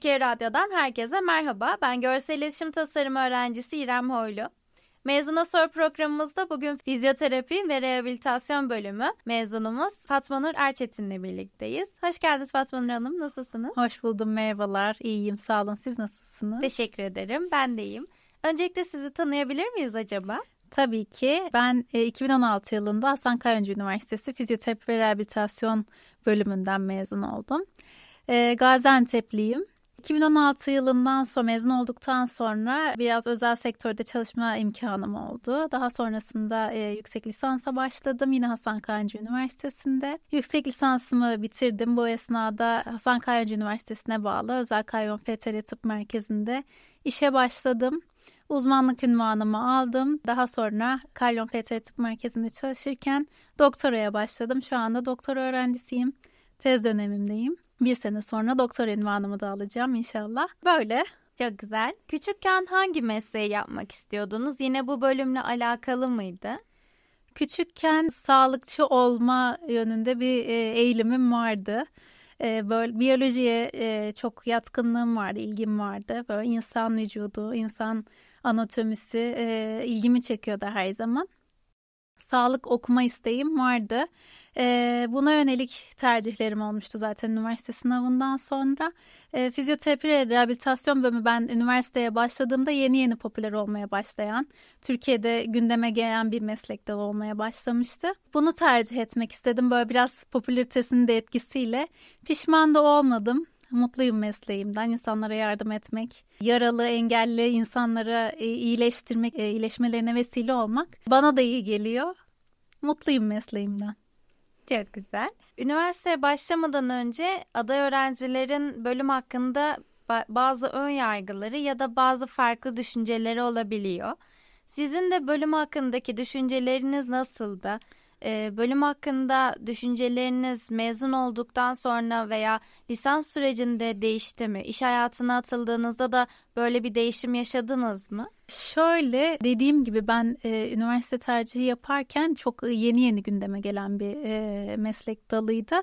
t Radyo'dan herkese merhaba. Ben Görsel iletişim Tasarımı öğrencisi İrem Hoylu. Mezuna Sor programımızda bugün fizyoterapi ve rehabilitasyon bölümü mezunumuz Fatma Nur Erçetin'le birlikteyiz. Hoş geldiniz Fatma Nur Hanım. Nasılsınız? Hoş buldum. Merhabalar. İyiyim. Sağ olun. Siz nasılsınız? Teşekkür ederim. Ben de iyiyim. Öncelikle sizi tanıyabilir miyiz acaba? Tabii ki. Ben 2016 e, yılında Hasan Kayıncı Üniversitesi Fizyoterapi ve Rehabilitasyon bölümünden mezun oldum. E, Gaziantep'liyim. 2016 yılından sonra mezun olduktan sonra biraz özel sektörde çalışma imkanım oldu. Daha sonrasında e, yüksek lisansa başladım yine Hasan Kayancı Üniversitesi'nde. Yüksek lisansımı bitirdim. Bu esnada Hasan Kayancı Üniversitesi'ne bağlı Özel Kayon PTR Tıp Merkezi'nde işe başladım. Uzmanlık ünvanımı aldım. Daha sonra Kalyon PTR Tıp Merkezi'nde çalışırken doktoraya başladım. Şu anda doktora öğrencisiyim. Tez dönemimdeyim. Bir sene sonra doktor envanımı da alacağım inşallah. Böyle çok güzel. Küçükken hangi mesleği yapmak istiyordunuz? Yine bu bölümle alakalı mıydı? Küçükken sağlıkçı olma yönünde bir e, eğilimim vardı. E, böyle biyolojiye e, çok yatkınlığım vardı, ilgim vardı. Böyle insan vücudu, insan anatomisi ilgimi çekiyordu her zaman sağlık okuma isteğim vardı. E, buna yönelik tercihlerim olmuştu zaten üniversite sınavından sonra. E, fizyoterapi ve rehabilitasyon bölümü ben üniversiteye başladığımda yeni yeni popüler olmaya başlayan, Türkiye'de gündeme gelen bir meslek dalı olmaya başlamıştı. Bunu tercih etmek istedim böyle biraz popülaritesinin de etkisiyle. Pişman da olmadım. Mutluyum mesleğimden. İnsanlara yardım etmek, yaralı, engelli insanlara e, iyileştirmek, e, iyileşmelerine vesile olmak bana da iyi geliyor. Mutluyum mesleğimden. Çok güzel. Üniversiteye başlamadan önce aday öğrencilerin bölüm hakkında bazı ön yargıları ya da bazı farklı düşünceleri olabiliyor. Sizin de bölüm hakkındaki düşünceleriniz nasıldı? bölüm hakkında düşünceleriniz mezun olduktan sonra veya lisans sürecinde değişti mi? İş hayatına atıldığınızda da böyle bir değişim yaşadınız mı? Şöyle dediğim gibi ben e, üniversite tercihi yaparken çok e, yeni yeni gündeme gelen bir e, meslek dalıydı.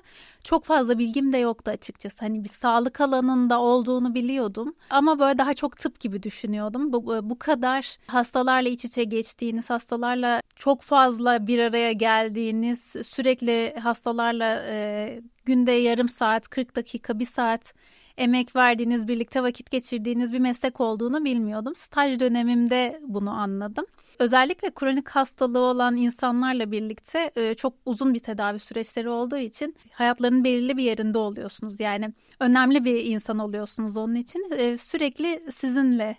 Çok fazla bilgim de yoktu açıkçası. Hani bir sağlık alanında olduğunu biliyordum ama böyle daha çok tıp gibi düşünüyordum. Bu, e, bu kadar hastalarla iç içe geçtiğiniz, hastalarla çok fazla bir araya geldiğiniz, sürekli hastalarla e, günde yarım saat, 40 dakika, bir saat emek verdiğiniz, birlikte vakit geçirdiğiniz bir meslek olduğunu bilmiyordum. Staj dönemimde bunu anladım. Özellikle kronik hastalığı olan insanlarla birlikte e, çok uzun bir tedavi süreçleri olduğu için hayatlarının belirli bir yerinde oluyorsunuz. Yani önemli bir insan oluyorsunuz onun için. E, sürekli sizinle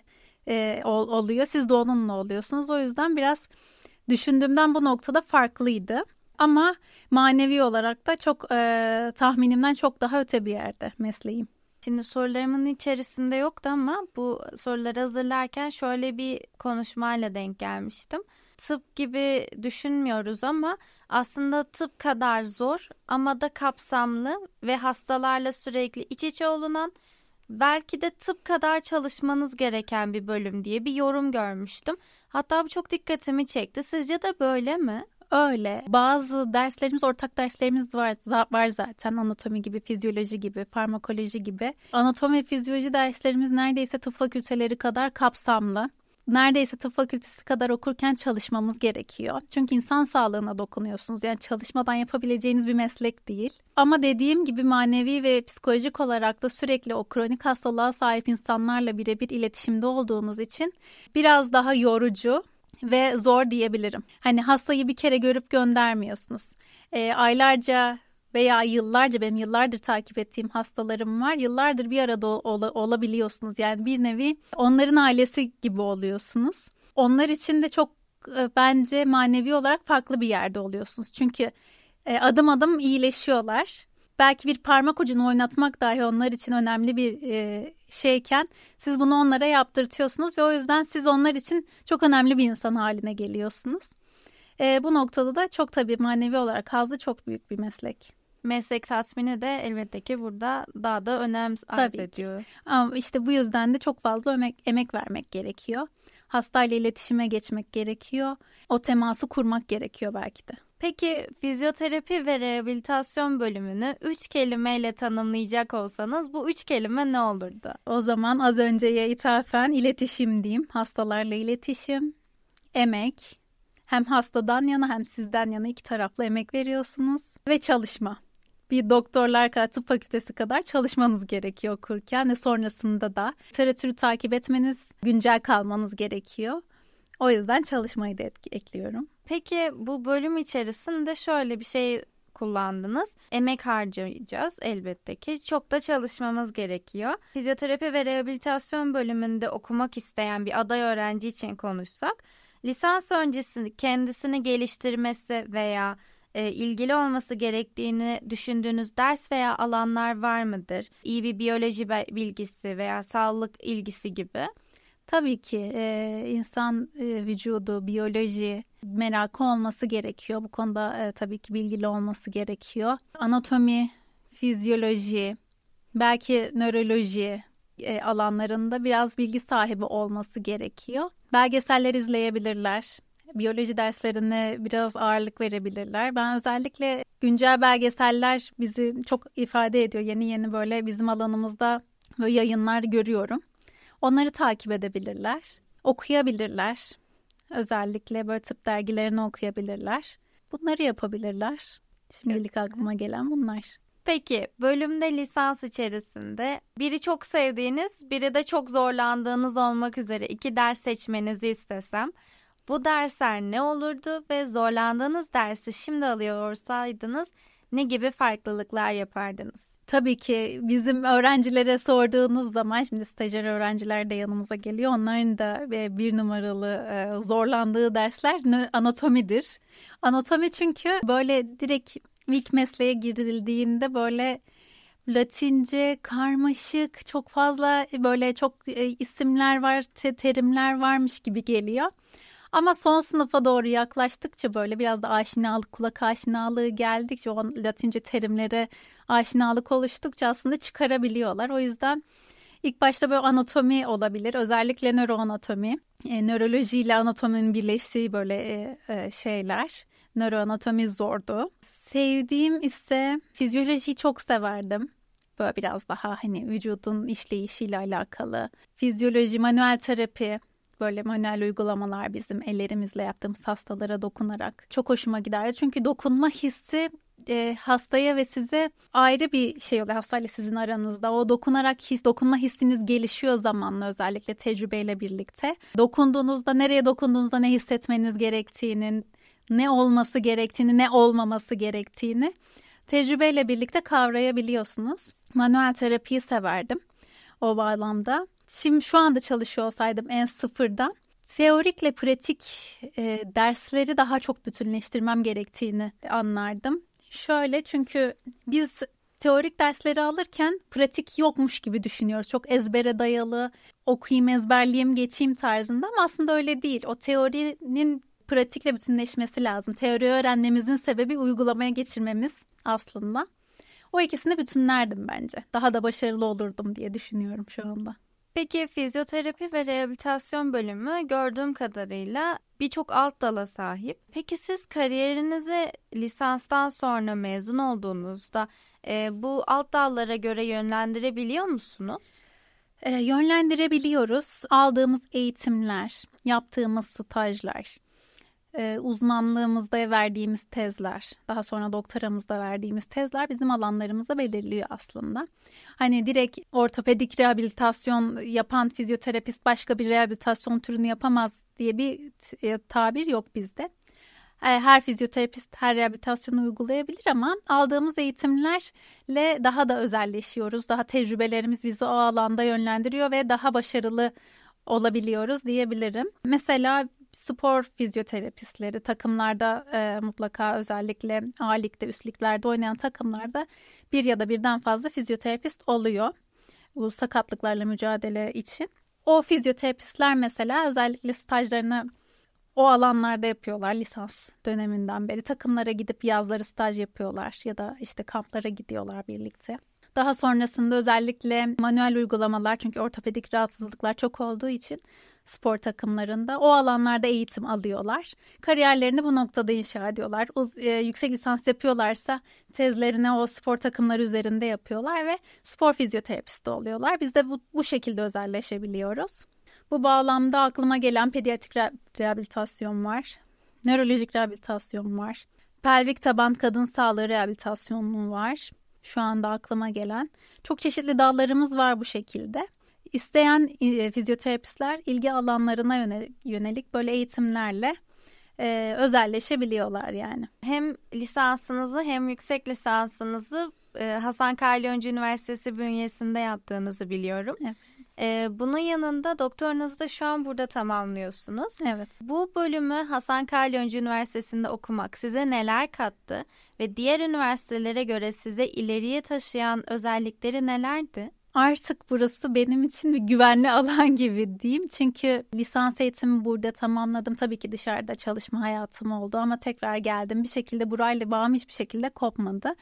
e, oluyor. Siz de onunla oluyorsunuz. O yüzden biraz düşündüğümden bu noktada farklıydı ama manevi olarak da çok e, tahminimden çok daha öte bir yerde mesleğim. Şimdi sorularımın içerisinde yoktu ama bu soruları hazırlarken şöyle bir konuşmayla denk gelmiştim. Tıp gibi düşünmüyoruz ama aslında tıp kadar zor ama da kapsamlı ve hastalarla sürekli iç içe olunan belki de tıp kadar çalışmanız gereken bir bölüm diye bir yorum görmüştüm. Hatta bu çok dikkatimi çekti. Sizce de böyle mi? Öyle. Bazı derslerimiz, ortak derslerimiz var, var zaten. Anatomi gibi, fizyoloji gibi, farmakoloji gibi. Anatomi ve fizyoloji derslerimiz neredeyse tıp fakülteleri kadar kapsamlı neredeyse tıp fakültesi kadar okurken çalışmamız gerekiyor. Çünkü insan sağlığına dokunuyorsunuz. Yani çalışmadan yapabileceğiniz bir meslek değil. Ama dediğim gibi manevi ve psikolojik olarak da sürekli o kronik hastalığa sahip insanlarla birebir iletişimde olduğunuz için biraz daha yorucu ve zor diyebilirim. Hani hastayı bir kere görüp göndermiyorsunuz. E, aylarca veya yıllarca benim yıllardır takip ettiğim hastalarım var. Yıllardır bir arada ol, olabiliyorsunuz. Yani bir nevi onların ailesi gibi oluyorsunuz. Onlar için de çok e, bence manevi olarak farklı bir yerde oluyorsunuz. Çünkü e, adım adım iyileşiyorlar belki bir parmak ucunu oynatmak dahi onlar için önemli bir e, şeyken siz bunu onlara yaptırtıyorsunuz ve o yüzden siz onlar için çok önemli bir insan haline geliyorsunuz. E, bu noktada da çok tabii manevi olarak hazlı çok büyük bir meslek meslek tatmini de elbette ki burada daha da önem arz Tabii ediyor. Ama işte bu yüzden de çok fazla emek, emek vermek gerekiyor. Hastayla iletişime geçmek gerekiyor. O teması kurmak gerekiyor belki de. Peki fizyoterapi ve rehabilitasyon bölümünü üç kelimeyle tanımlayacak olsanız bu üç kelime ne olurdu? O zaman az önceye ithafen iletişim diyeyim. Hastalarla iletişim, emek, hem hastadan yana hem sizden yana iki taraflı emek veriyorsunuz ve çalışma. Bir doktorlar kadar tıp fakültesi kadar çalışmanız gerekiyor okurken ve sonrasında da literatürü takip etmeniz, güncel kalmanız gerekiyor. O yüzden çalışmayı da ekliyorum. Peki bu bölüm içerisinde şöyle bir şey kullandınız. Emek harcayacağız elbette ki. Çok da çalışmamız gerekiyor. Fizyoterapi ve rehabilitasyon bölümünde okumak isteyen bir aday öğrenci için konuşsak, lisans öncesi kendisini geliştirmesi veya e, ilgili olması gerektiğini düşündüğünüz ders veya alanlar var mıdır? İyi bir biyoloji bilgisi veya sağlık ilgisi gibi. Tabii ki e, insan e, vücudu, biyoloji merakı olması gerekiyor. Bu konuda e, tabii ki bilgili olması gerekiyor. Anatomi, fizyoloji, belki nöroloji e, alanlarında biraz bilgi sahibi olması gerekiyor. Belgeseller izleyebilirler. Biyoloji derslerine biraz ağırlık verebilirler. Ben özellikle güncel belgeseller bizi çok ifade ediyor. Yeni yeni böyle bizim alanımızda böyle yayınlar görüyorum. Onları takip edebilirler, okuyabilirler. Özellikle böyle tıp dergilerini okuyabilirler. Bunları yapabilirler. Şimdilik aklıma gelen bunlar. Peki bölümde lisans içerisinde biri çok sevdiğiniz, biri de çok zorlandığınız olmak üzere iki ders seçmenizi istesem bu dersler ne olurdu ve zorlandığınız dersi şimdi alıyor olsaydınız ne gibi farklılıklar yapardınız? Tabii ki bizim öğrencilere sorduğunuz zaman şimdi stajyer öğrenciler de yanımıza geliyor. Onların da e, bir numaralı e, zorlandığı dersler anatomidir. Anatomi çünkü böyle direkt ilk mesleğe girildiğinde böyle Latince, karmaşık, çok fazla e, böyle çok isimler var, terimler varmış gibi geliyor. Ama son sınıfa doğru yaklaştıkça böyle biraz da aşinalık, kulak aşinalığı geldikçe o latince terimlere aşinalık oluştukça aslında çıkarabiliyorlar. O yüzden ilk başta böyle anatomi olabilir. Özellikle nöroanatomi. E, nöroloji ile anatominin birleştiği böyle e, e, şeyler. Nöroanatomi zordu. Sevdiğim ise fizyolojiyi çok severdim. Böyle biraz daha hani vücudun işleyişiyle alakalı. Fizyoloji, manuel terapi böyle manuel uygulamalar bizim ellerimizle yaptığımız hastalara dokunarak çok hoşuma giderdi. Çünkü dokunma hissi e, hastaya ve size ayrı bir şey oluyor hastayla sizin aranızda. O dokunarak his, dokunma hissiniz gelişiyor zamanla özellikle tecrübeyle birlikte. Dokunduğunuzda nereye dokunduğunuzda ne hissetmeniz gerektiğinin, ne olması gerektiğini, ne olmaması gerektiğini tecrübeyle birlikte kavrayabiliyorsunuz. Manuel terapiyi severdim o bağlamda. Şimdi şu anda çalışıyor olsaydım en sıfırdan teorikle pratik e, dersleri daha çok bütünleştirmem gerektiğini anlardım. Şöyle çünkü biz teorik dersleri alırken pratik yokmuş gibi düşünüyoruz. Çok ezbere dayalı, okuyayım ezberleyeyim geçeyim tarzında ama aslında öyle değil. O teorinin pratikle bütünleşmesi lazım. Teori öğrenmemizin sebebi uygulamaya geçirmemiz aslında. O ikisini bütünlerdim bence. Daha da başarılı olurdum diye düşünüyorum şu anda. Peki fizyoterapi ve rehabilitasyon bölümü gördüğüm kadarıyla birçok alt dala sahip. Peki siz kariyerinizi lisanstan sonra mezun olduğunuzda e, bu alt dallara göre yönlendirebiliyor musunuz? E, yönlendirebiliyoruz. Aldığımız eğitimler, yaptığımız stajlar, e, uzmanlığımızda verdiğimiz tezler, daha sonra doktoramızda verdiğimiz tezler bizim alanlarımızı belirliyor aslında. Hani direkt ortopedik rehabilitasyon yapan fizyoterapist başka bir rehabilitasyon türünü yapamaz diye bir e, tabir yok bizde. Ee, her fizyoterapist her rehabilitasyonu uygulayabilir ama aldığımız eğitimlerle daha da özelleşiyoruz. Daha tecrübelerimiz bizi o alanda yönlendiriyor ve daha başarılı olabiliyoruz diyebilirim. Mesela spor fizyoterapistleri takımlarda e, mutlaka özellikle A ligde üst liglerde oynayan takımlarda bir ya da birden fazla fizyoterapist oluyor. Bu sakatlıklarla mücadele için. O fizyoterapistler mesela özellikle stajlarını o alanlarda yapıyorlar lisans döneminden beri. Takımlara gidip yazları staj yapıyorlar ya da işte kamplara gidiyorlar birlikte. Daha sonrasında özellikle manuel uygulamalar çünkü ortopedik rahatsızlıklar çok olduğu için spor takımlarında. O alanlarda eğitim alıyorlar. Kariyerlerini bu noktada inşa ediyorlar. Uz, e, yüksek lisans yapıyorlarsa tezlerini o spor takımları üzerinde yapıyorlar ve spor fizyoterapisti oluyorlar. Biz de bu, bu şekilde özelleşebiliyoruz. Bu bağlamda aklıma gelen pediatrik rehabilitasyon var. Nörolojik rehabilitasyon var. Pelvik taban kadın sağlığı rehabilitasyonu var. Şu anda aklıma gelen. Çok çeşitli dallarımız var bu şekilde isteyen e, fizyoterapistler ilgi alanlarına yönelik böyle eğitimlerle e, özelleşebiliyorlar yani. Hem lisansınızı hem yüksek lisansınızı e, Hasan Kalyoncu Üniversitesi bünyesinde yaptığınızı biliyorum. Evet. Ee, bunun yanında doktorunuzu da şu an burada tamamlıyorsunuz. Evet. Bu bölümü Hasan Kalyoncu Üniversitesi'nde okumak size neler kattı ve diğer üniversitelere göre size ileriye taşıyan özellikleri nelerdi? artık burası benim için bir güvenli alan gibi diyeyim. Çünkü lisans eğitimi burada tamamladım. Tabii ki dışarıda çalışma hayatım oldu ama tekrar geldim. Bir şekilde burayla bağım hiçbir şekilde kopmadı.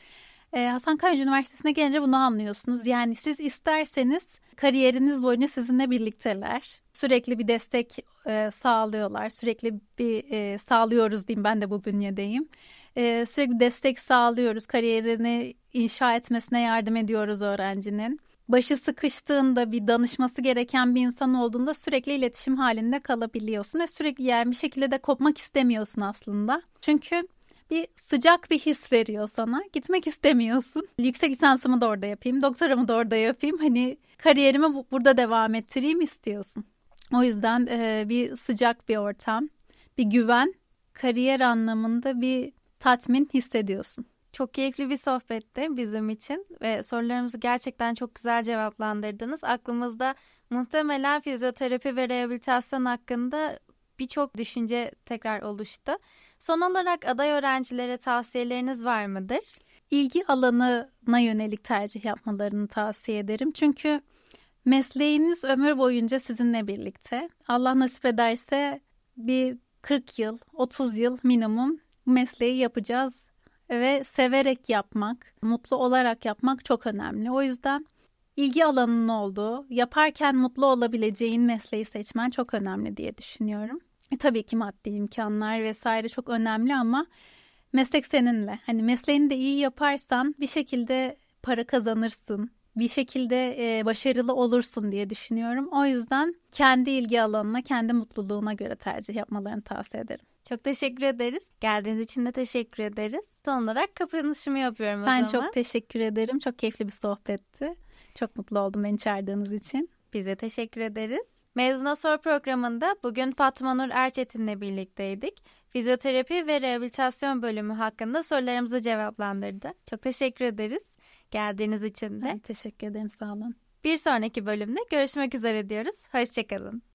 Ee, Hasan Kayıncı Üniversitesi'ne gelince bunu anlıyorsunuz. Yani siz isterseniz kariyeriniz boyunca sizinle birlikteler. Sürekli bir destek e, sağlıyorlar. Sürekli bir e, sağlıyoruz diyeyim ben de bu bünyedeyim. E, sürekli destek sağlıyoruz. Kariyerini inşa etmesine yardım ediyoruz öğrencinin başı sıkıştığında bir danışması gereken bir insan olduğunda sürekli iletişim halinde kalabiliyorsun ve sürekli yani bir şekilde de kopmak istemiyorsun aslında. Çünkü bir sıcak bir his veriyor sana. Gitmek istemiyorsun. Yüksek lisansımı da orada yapayım, doktoramı da orada yapayım. Hani kariyerimi burada devam ettireyim istiyorsun. O yüzden e, bir sıcak bir ortam, bir güven, kariyer anlamında bir tatmin hissediyorsun. Çok keyifli bir sohbetti bizim için ve sorularımızı gerçekten çok güzel cevaplandırdınız. Aklımızda muhtemelen fizyoterapi ve rehabilitasyon hakkında birçok düşünce tekrar oluştu. Son olarak aday öğrencilere tavsiyeleriniz var mıdır? İlgi alanına yönelik tercih yapmalarını tavsiye ederim. Çünkü mesleğiniz ömür boyunca sizinle birlikte. Allah nasip ederse bir 40 yıl, 30 yıl minimum mesleği yapacağız ve severek yapmak, mutlu olarak yapmak çok önemli. O yüzden ilgi alanının olduğu, yaparken mutlu olabileceğin mesleği seçmen çok önemli diye düşünüyorum. E, tabii ki maddi imkanlar vesaire çok önemli ama meslek seninle. Hani mesleğini de iyi yaparsan bir şekilde para kazanırsın. Bir şekilde e, başarılı olursun diye düşünüyorum. O yüzden kendi ilgi alanına, kendi mutluluğuna göre tercih yapmalarını tavsiye ederim. Çok teşekkür ederiz. Geldiğiniz için de teşekkür ederiz. Son olarak kapanışımı yapıyorum o ben zaman. Ben çok teşekkür ederim. Çok keyifli bir sohbetti. Çok mutlu oldum beni çağırdığınız için. Bize teşekkür ederiz. Mezuna Sor programında bugün Fatma Nur Erçetin'le birlikteydik. Fizyoterapi ve rehabilitasyon bölümü hakkında sorularımızı cevaplandırdı. Çok teşekkür ederiz geldiğiniz için de. Ben teşekkür ederim sağ olun. Bir sonraki bölümde görüşmek üzere diyoruz. Hoşçakalın.